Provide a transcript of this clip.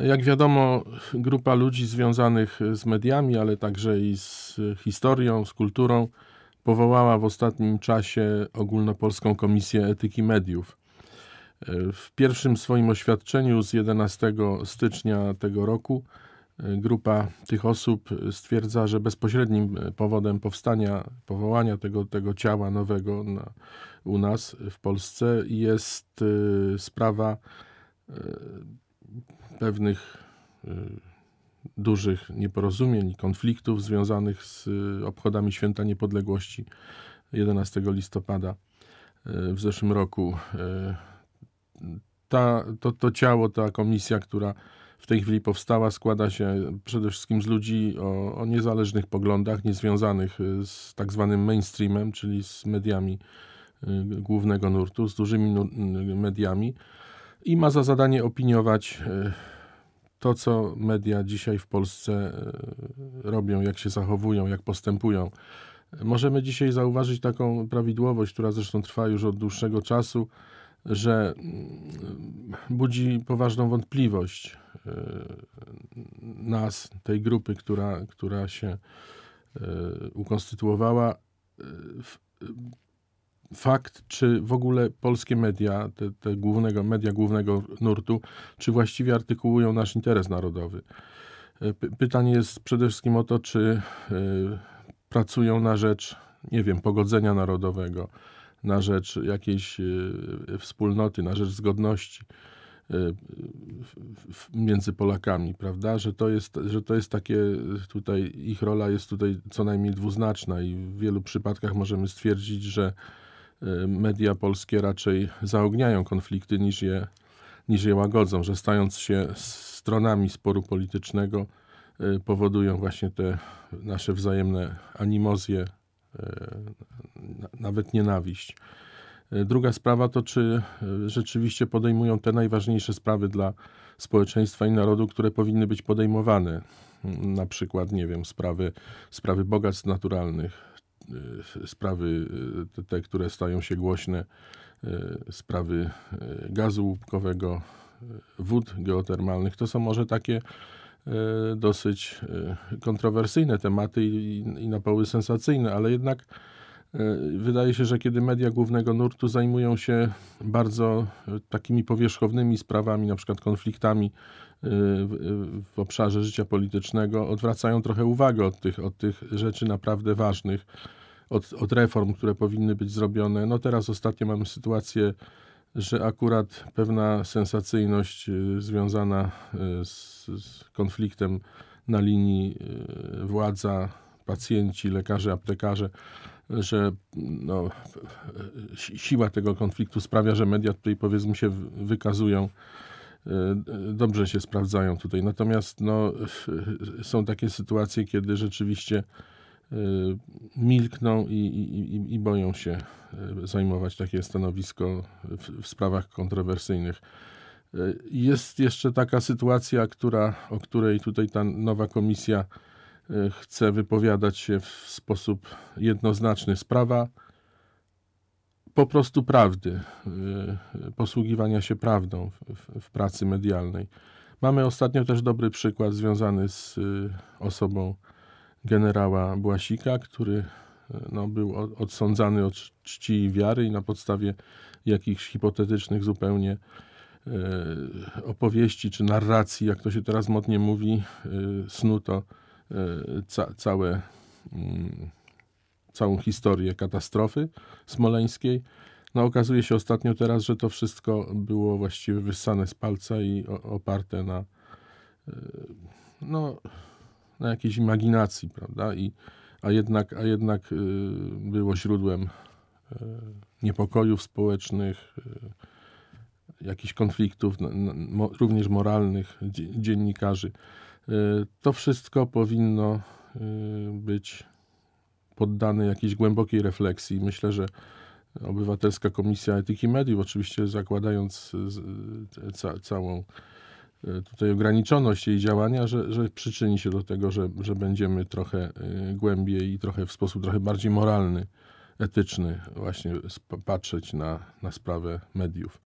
Jak wiadomo, grupa ludzi związanych z mediami, ale także i z historią, z kulturą, powołała w ostatnim czasie Ogólnopolską Komisję Etyki Mediów. W pierwszym swoim oświadczeniu z 11 stycznia tego roku grupa tych osób stwierdza, że bezpośrednim powodem powstania, powołania tego, tego ciała nowego na, u nas w Polsce jest y, sprawa y, pewnych y, dużych nieporozumień i konfliktów związanych z y, obchodami Święta Niepodległości 11 listopada y, w zeszłym roku. Ta, to, to ciało, ta komisja, która w tej chwili powstała, składa się przede wszystkim z ludzi o, o niezależnych poglądach, niezwiązanych z tak zwanym mainstreamem, czyli z mediami głównego nurtu, z dużymi mediami i ma za zadanie opiniować e, to, co media dzisiaj w Polsce e, robią, jak się zachowują, jak postępują. Możemy dzisiaj zauważyć taką prawidłowość, która zresztą trwa już od dłuższego czasu, że mm, budzi poważną wątpliwość e, nas, tej grupy, która, która się ukonstytuowała fakt, czy w ogóle polskie media, te, te głównego, media głównego nurtu, czy właściwie artykułują nasz interes narodowy. E, pytanie jest przede wszystkim o to, czy y, pracują na rzecz, nie wiem, pogodzenia narodowego, na rzecz jakiejś y, wspólnoty, na rzecz zgodności między Polakami, prawda? Że to, jest, że to jest takie, tutaj ich rola jest tutaj co najmniej dwuznaczna i w wielu przypadkach możemy stwierdzić, że media polskie raczej zaogniają konflikty niż je, niż je łagodzą, że stając się stronami sporu politycznego y, powodują właśnie te nasze wzajemne animozje, y, nawet nienawiść. Y, druga sprawa to, czy rzeczywiście podejmują te najważniejsze sprawy dla społeczeństwa i narodu, które powinny być podejmowane. Mm, na przykład, nie wiem, sprawy, sprawy bogactw naturalnych, Y, sprawy y, te, które stają się głośne, y, sprawy gazu łupkowego, wód geotermalnych, to są może takie dosyć kontrowersyjne tematy i, na poły sensacyjne, ale jednak wydaje się, że kiedy media głównego nurtu zajmują się bardzo takimi powierzchownymi sprawami, na przykład konfliktami w obszarze życia politycznego, odwracają trochę uwagę od tych, od tych rzeczy naprawdę ważnych od, od reform, które powinny być zrobione. No teraz ostatnio mamy sytuację, że akurat pewna sensacyjność y, związana y, z, z konfliktem na linii y, władza, pacjenci, lekarze, aptekarze, że no, siła tego konfliktu sprawia, że media tutaj powiedzmy się wykazują, dobrze się sprawdzają tutaj. Natomiast no, są takie sytuacje, kiedy rzeczywiście Y, milkną i, i, i, boją się y, zajmować takie stanowisko w, w, sprawach kontrowersyjnych. Y, jest jeszcze taka sytuacja, która, o której tutaj ta nowa komisja chce wypowiadać się w sposób jednoznaczny. Sprawa po prostu prawdy, posługiwania się prawdą w, w pracy medialnej. Mamy ostatnio też dobry przykład związany z osobą, generała Błasika, który e, no, był odsądzany od czci i wiary i na podstawie jakichś hipotetycznych zupełnie e, opowieści czy narracji, jak to się teraz modnie mówi, e, snuto ca całe, mm, całą historię katastrofy smoleńskiej. No, okazuje się ostatnio teraz, że to wszystko było właściwie wyssane z palca i oparte na no, na jakiejś imaginacji, prawda? I, a jednak, a jednak y, było źródłem y, niepokojów społecznych, y, jakichś konfliktów, również moralnych dziennikarzy. To wszystko powinno być poddane jakiejś głębokiej refleksji. Myślę, że Obywatelska Komisja Etyki Mediów, oczywiście zakładając całą E, tutaj ograniczoność jej działania, że, że przyczyni się do tego, że, że będziemy trochę e, głębiej i trochę w sposób trochę bardziej moralny, etyczny właśnie patrzeć na, na sprawę mediów.